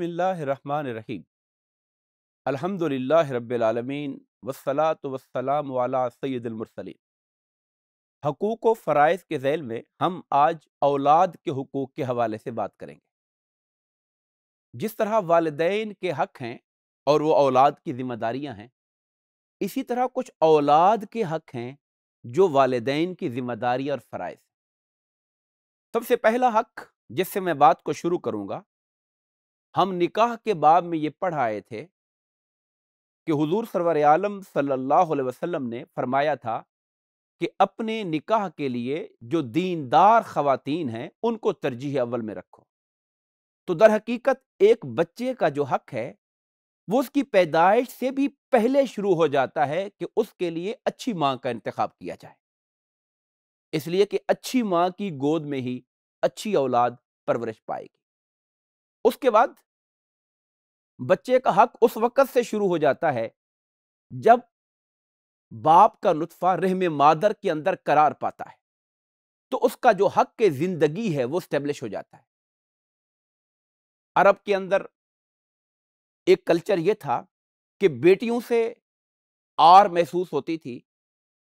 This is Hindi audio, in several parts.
बसमीम अलहमदिल्ला रबालमीन वसलात वसलाम वाला सैदुलमरसलिन हकूक़ व फ़रज़ के जैल में हम आज औलाद के हकूक़ के हवाले से बात करेंगे जिस तरह वालदेन के हक़ हैं और वह औलाद की ज़िम्मेदारियाँ हैं इसी तरह कुछ औलाद के हक़ हैं जो वालदेन की ज़िम्मेदारी और फ़रज़ सबसे पहला हक़ जिससे मैं बात को शुरू करूँगा हम निकाह के बाब में ये पढ़ आए थे कि हुजूर सरवर आलम सल्लल्लाहु अलैहि वसल्लम ने फरमाया था कि अपने निकाह के लिए जो दीनदार ख़वातीन हैं उनको तरजीह अव्वल में रखो तो दर हकीकत एक बच्चे का जो हक है वो उसकी पैदाइश से भी पहले शुरू हो जाता है कि उसके लिए अच्छी माँ का इंतखब किया जाए इसलिए कि अच्छी माँ की गोद में ही अच्छी औलाद परवरिश पाएगी उसके बाद बच्चे का हक उस वक़्त से शुरू हो जाता है जब बाप का नुतफ़ा रहम मादर के अंदर करार पाता है तो उसका जो हक के ज़िंदगी है वो स्टेब्लिश हो जाता है अरब के अंदर एक कल्चर ये था कि बेटियों से आर महसूस होती थी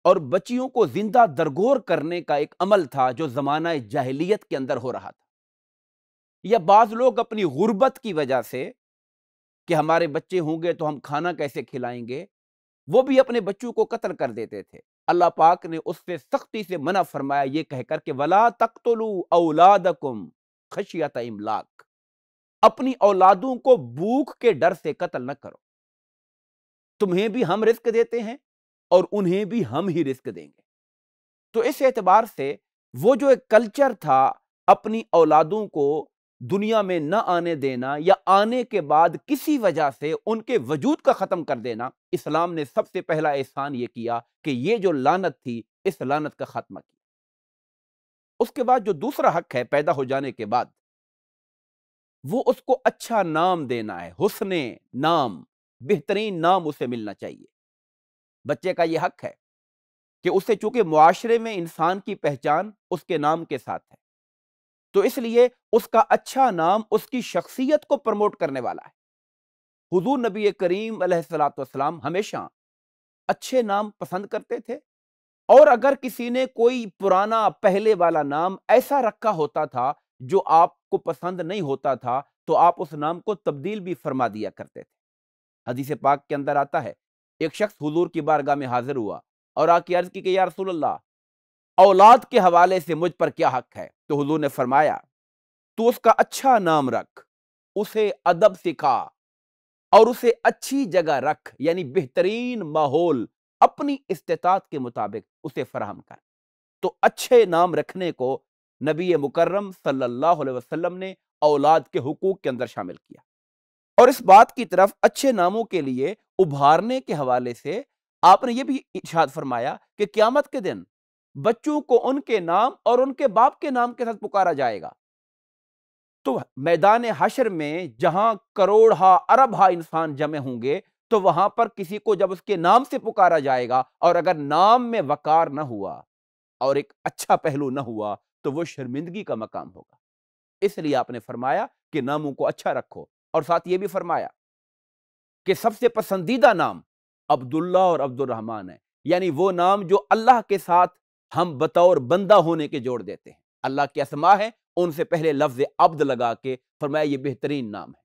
और बच्चियों को जिंदा दरगोर करने का एक अमल था जो ज़माना जहलीत के अंदर हो रहा था या बाज़ लोग अपनी गुर्बत की वजह से कि हमारे बच्चे होंगे तो हम खाना कैसे खिलाएंगे वो भी अपने बच्चों को कत्ल कर देते थे अल्लाह पाक ने उससे सख्ती से मना फरमाया ये कहकर के वला तख्तलू औलादकुम खशियत इमलाक अपनी औलादों को भूख के डर से कत्ल न करो तुम्हें भी हम रिस्क देते हैं और उन्हें भी हम ही रिस्क देंगे तो इस एतबार से वो जो एक कल्चर था अपनी औलादों को दुनिया में न आने देना या आने के बाद किसी वजह से उनके वजूद का ख़त्म कर देना इस्लाम ने सबसे पहला एहसान ये किया कि ये जो लानत थी इस लानत का ख़ात्मा किया उसके बाद जो दूसरा हक है पैदा हो जाने के बाद वो उसको अच्छा नाम देना है हुसन नाम बेहतरीन नाम उसे मिलना चाहिए बच्चे का ये हक है कि उसे चूंकि मुआरे में इंसान की पहचान उसके नाम के साथ है तो इसलिए उसका अच्छा नाम उसकी शख्सियत को प्रमोट करने वाला है हुजूर नबी करीम सलाम हमेशा अच्छे नाम पसंद करते थे और अगर किसी ने कोई पुराना पहले वाला नाम ऐसा रखा होता था जो आपको पसंद नहीं होता था तो आप उस नाम को तब्दील भी फरमा दिया करते थे हदीस पाक के अंदर आता है एक शख्स हुजूर की बारगाह में हाजिर हुआ और आके अर्ज की कि या रसूल अल्लाह औलाद के हवाले से मुझ पर क्या हक है तो हजूर ने फरमाया तो उसका अच्छा नाम रख उसे अदब सिखा और उसे अच्छी जगह रख यानी बेहतरीन माहौल अपनी इस्तात के मुताबिक उसे फराहम कर तो अच्छे नाम रखने को नबी मुकर्रम सल्लल्लाहु अलैहि वसल्लम ने औलाद के हकूक़ के अंदर शामिल किया और इस बात की तरफ अच्छे नामों के लिए उभारने के हवाले से आपने ये भी इशाद फरमाया कि क्यामत के दिन बच्चों को उनके नाम और उनके बाप के नाम के साथ पुकारा जाएगा तो मैदान हशर में जहां करोड़ हा अरब हा इंसान जमे होंगे तो वहां पर किसी को जब उसके नाम से पुकारा जाएगा और अगर नाम में वकार ना हुआ और एक अच्छा पहलू ना हुआ तो वो शर्मिंदगी का मकाम होगा इसलिए आपने फरमाया कि नामों को अच्छा रखो और साथ ये भी फरमाया कि सबसे पसंदीदा नाम अब्दुल्ला और अब्दुलरहमान है यानी वो नाम जो अल्लाह के साथ हम बतौर बंदा होने के जोड़ देते हैं अल्लाह के असमा है उनसे पहले लफ्ज अब्द लगा के फरमाया ये बेहतरीन नाम है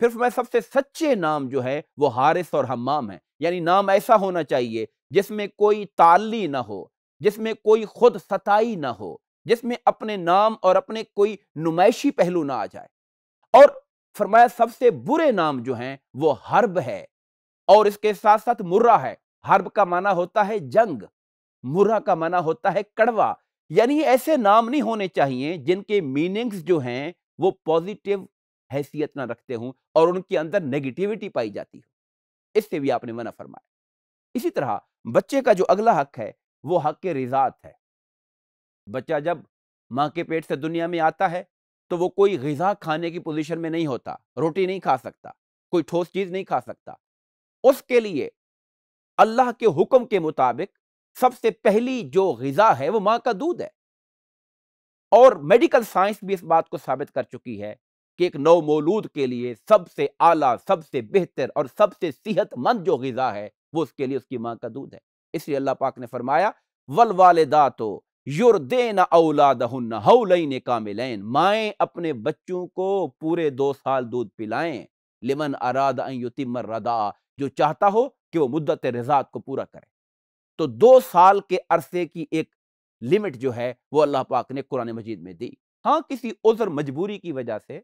फिर फरमाया सबसे सच्चे नाम जो है वो हारिस और हमाम है यानी नाम ऐसा होना चाहिए जिसमें कोई ताली ना हो जिसमें कोई खुद सताई ना हो जिसमें अपने नाम और अपने कोई नुमाइशी पहलू ना आ जाए और फरमाया सबसे बुरे नाम जो हैं वो हर्ब है और इसके साथ साथ मुर्रा है हर्ब का माना होता है जंग मुर्रा का मना होता है कड़वा यानी ऐसे नाम नहीं होने चाहिए जिनके मीनिंग्स जो हैं वो पॉजिटिव हैसियत ना रखते हों और उनके अंदर नेगेटिविटी पाई जाती हो इससे भी आपने मना फरमाया इसी तरह बच्चे का जो अगला हक है वो हक के रिजात है बच्चा जब माँ के पेट से दुनिया में आता है तो वो कोई गज़ा खाने की पोजीशन में नहीं होता रोटी नहीं खा सकता कोई ठोस चीज़ नहीं खा सकता उसके लिए अल्लाह के हुक्म के मुताबिक सबसे पहली जो गज़ा है वो माँ का दूध है और मेडिकल साइंस भी इस बात को साबित कर चुकी है कि एक नौ मौलूद के लिए सबसे आला सबसे बेहतर और सबसे सेहतमंद जो गज़ा है वो उसके लिए उसकी माँ का दूध है इसलिए अल्लाह पाक ने फरमाया वल वालदा तो युरदेन औलाद हौलैन कामिलैन माएँ अपने बच्चों को पूरे दो साल दूध पिलाएं लिमन अराद रदा जो चाहता हो कि वो मुद्दत रजात को पूरा करे तो दो साल के अरसे की एक लिमिट जो है वो अल्लाह पाक ने कुरान मजीद में दी हाँ किसी उज़र मजबूरी की वजह से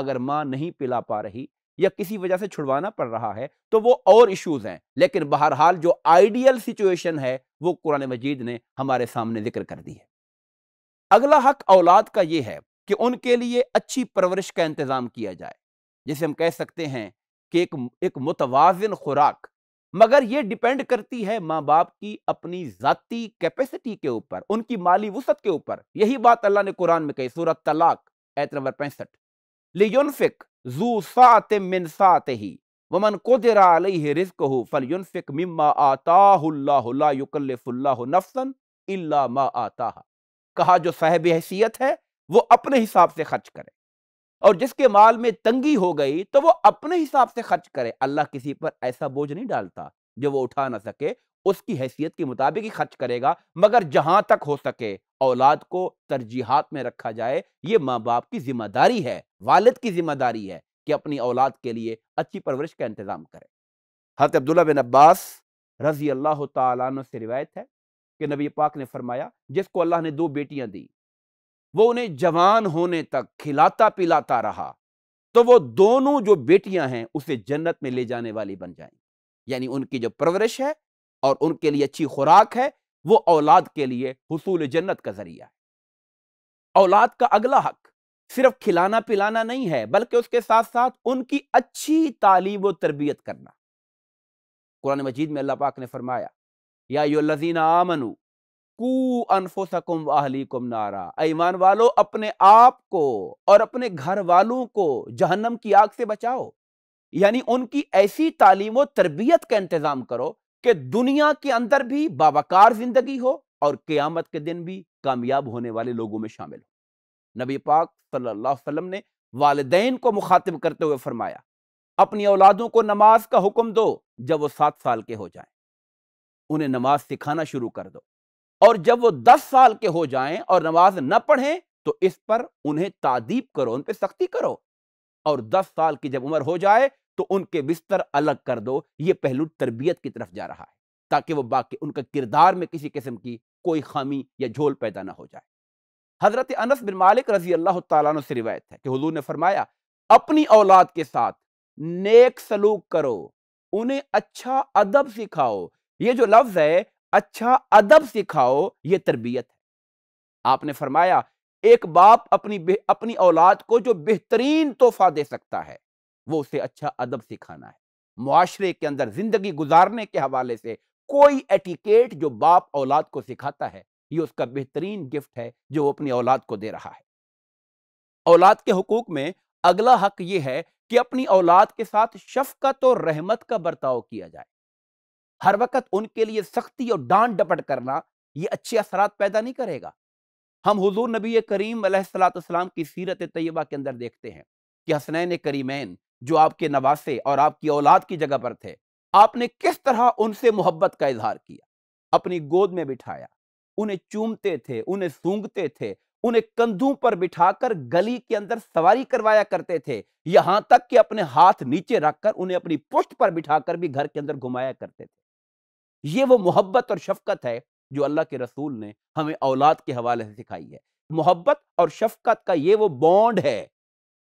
अगर माँ नहीं पिला पा रही या किसी वजह से छुड़वाना पड़ रहा है तो वो और इश्यूज हैं लेकिन बहरहाल जो आइडियल सिचुएशन है वो कुरान मजीद ने हमारे सामने जिक्र कर दी है अगला हक औलाद का ये है कि उनके लिए अच्छी परवरिश का इंतज़ाम किया जाए जिसे हम कह सकते हैं कि एक एक मुतवाजन खुराक मगर ये डिपेंड करती है माँ बाप की अपनी जाती कैपेसिटी के ऊपर उनकी माली वसत के ऊपर यही बात अल्लाह ने कुरान में कही सूरत तलाक ऐत नंबर पैंसठ लियुनफिक जू सात मिन सात ही वमन कोदरा अलैहि रिज्कहु फलयुनफिक मिम्मा आताहुल्लाहु ला नफसन इल्ला मा आता कहा जो साहब हैसियत है वो अपने हिसाब से खर्च करे और जिसके माल में तंगी हो गई तो वो अपने हिसाब से खर्च करे अल्लाह किसी पर ऐसा बोझ नहीं डालता जो वो उठा ना सके उसकी हैसियत के मुताबिक ही खर्च करेगा मगर जहां तक हो सके औलाद को तरजीहत में रखा जाए ये माँ बाप की जिम्मेदारी है वालिद की जिम्मेदारी है कि अपनी औलाद के लिए अच्छी परवरिश का इंतज़ाम करे हजरत अब्दुल्ला बिन अब्बास रजी अल्लाह तु से रिवायत है कि नबी पाक ने फरमाया जिसको अल्लाह ने दो बेटियां दी वो उन्हें जवान होने तक खिलाता पिलाता रहा तो वो दोनों जो बेटियां हैं उसे जन्नत में ले जाने वाली बन जाएंगी यानी उनकी जो परवरिश है और उनके लिए अच्छी खुराक है वो औलाद के लिए हसूल जन्नत का जरिया है औलाद का अगला हक सिर्फ खिलाना पिलाना नहीं है बल्कि उसके साथ साथ उनकी अच्छी तालीम व तरबियत करना कुरान मजीद में अल्लाह पाक ने फरमाया या यो लजीना आमनु कू वाहली कुम नारा ईमान वालो अपने आप को और अपने घर वालों को जहन्नम की आग से बचाओ यानी उनकी ऐसी तालीम व तरबियत का इंतजाम करो कि दुनिया के अंदर भी बाबाकार जिंदगी हो और क्यामत के दिन भी कामयाब होने वाले लोगों में शामिल हो नबी पाक सल्लाम ने वालदेन को मुखातिब करते हुए फरमाया अपनी औलादों को नमाज का हुक्म दो जब वो सात साल के हो जाए उन्हें नमाज सिखाना शुरू कर दो और जब वो दस साल के हो जाएं और नमाज न पढ़ें तो इस पर उन्हें तादीब करो उन पर सख्ती करो और दस साल की जब उम्र हो जाए तो उनके बिस्तर अलग कर दो ये पहलू तरबियत की तरफ जा रहा है ताकि वो बाकी उनके किरदार में किसी किस्म की कोई खामी या झोल पैदा ना हो जाए हज़रत अनस बिन मालिक रजी अल्लाह तु से रिवायत है कि हजूर ने फरमाया अपनी औलाद के साथ नेक सलूक करो उन्हें अच्छा अदब सिखाओ ये जो लफ्ज़ है अच्छा अदब सिखाओ ये तरबियत है आपने फरमाया एक बाप अपनी अपनी औलाद को जो बेहतरीन तोहफा दे सकता है वो उसे अच्छा अदब सिखाना है मुआरे के अंदर जिंदगी गुजारने के हवाले से कोई एटिकेट जो बाप औलाद को सिखाता है ये उसका बेहतरीन गिफ्ट है जो वो अपनी औलाद को दे रहा है औलाद के हकूक में अगला हक ये है कि अपनी औलाद के साथ शफकत और रहमत का बर्ताव किया जाए हर वक्त उनके लिए सख्ती और डांट डपट करना ये अच्छे असरात पैदा नहीं करेगा हम हुजूर नबी करीम सलाम की सीरत तय्यबा के अंदर देखते हैं कि हसनैन करीमैन जो आपके नवासे और आपकी औलाद की जगह पर थे आपने किस तरह उनसे मोहब्बत का इजहार किया अपनी गोद में बिठाया उन्हें चूमते थे उन्हें सूंघते थे उन्हें कंधों पर बिठाकर गली के अंदर सवारी करवाया करते थे यहां तक कि अपने हाथ नीचे रखकर उन्हें अपनी पुष्ट पर बिठाकर भी घर के अंदर घुमाया करते थे ये वो मोहब्बत और शफकत है जो अल्लाह के रसूल ने हमें औलाद के हवाले से सिखाई है मोहब्बत और शफकत का ये वो बॉन्ड है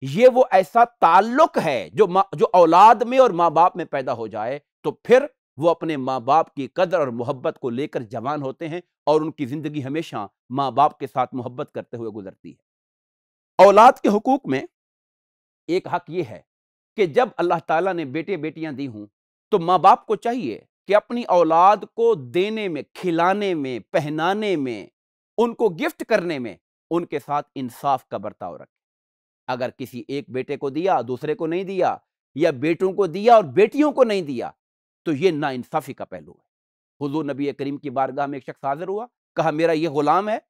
ये वो ऐसा ताल्लुक है जो जो औलाद में और माँ बाप में पैदा हो जाए तो फिर वो अपने माँ बाप की कदर और मोहब्बत को लेकर जवान होते हैं और उनकी ज़िंदगी हमेशा माँ बाप के साथ मोहब्बत करते हुए गुजरती है औलाद के हकूक़ में एक हक ये है कि जब अल्लाह ताला ने बेटे बेटियां दी हूं तो माँ बाप को चाहिए कि अपनी औलाद को देने में खिलाने में पहनाने में उनको गिफ्ट करने में उनके साथ इंसाफ का बर्ताव रखें अगर किसी एक बेटे को दिया दूसरे को नहीं दिया या बेटों को दिया और बेटियों को नहीं दिया तो ये नाइंसाफ़ी का पहलू है हुजूर नबी करीम की बारगाह में एक शख्स हाजिर हुआ कहा मेरा ये गुलाम है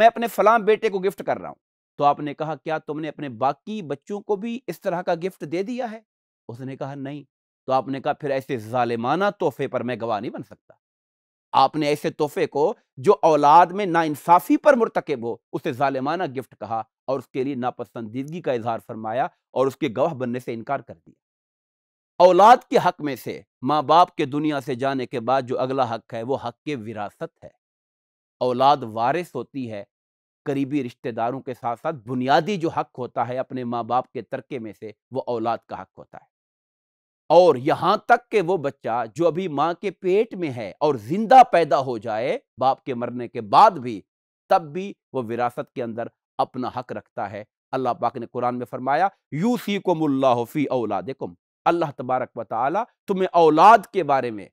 मैं अपने फलाम बेटे को गिफ्ट कर रहा हूं तो आपने कहा क्या तुमने अपने बाकी बच्चों को भी इस तरह का गिफ्ट दे दिया है उसने कहा नहीं तो आपने कहा फिर ऐसे जालिमाना तोहफे पर मैं गवाह नहीं बन सकता आपने ऐसे तोहफे को जो औलाद में नाइंसाफ़ी पर मुरतकब हो उसे जालिमाना गिफ्ट कहा और उसके लिए नापसंदीदगी का इजहार फरमाया और उसके गवाह बनने से इनकार कर दिया औलाद के हक में से माँ बाप के दुनिया से जाने के बाद जो अगला हक है वो हक के विरासत है औलाद वारिस होती है करीबी रिश्तेदारों के साथ साथ बुनियादी जो हक होता है अपने माँ बाप के तरके में से वो औलाद का हक होता है और यहां तक के वो बच्चा जो अभी मां के पेट में है और जिंदा पैदा हो जाए बाप के मरने के बाद भी तब भी वो विरासत के अंदर अपना हक रखता है अल्लाह पाक ने कुरान में फरमाया यूसी को मुल्लाफी औलाद अल्लाह तबारक व तुम्हें औलाद के बारे में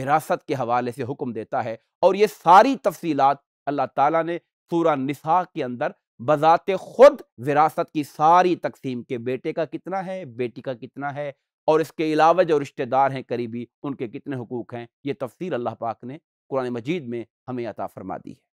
विरासत के हवाले से हुक्म देता है और ये सारी तफसीलात अल्लाह ताला ने सूरा निसा के अंदर बजाते खुद विरासत की सारी तकसीम के बेटे का कितना है बेटी का कितना है और इसके अलावा जो रिश्तेदार हैं करीबी उनके कितने हकूक़ हैं ये तफसीर अल्लाह पाक ने कुरान मजीद में हमें अता फरमा दी है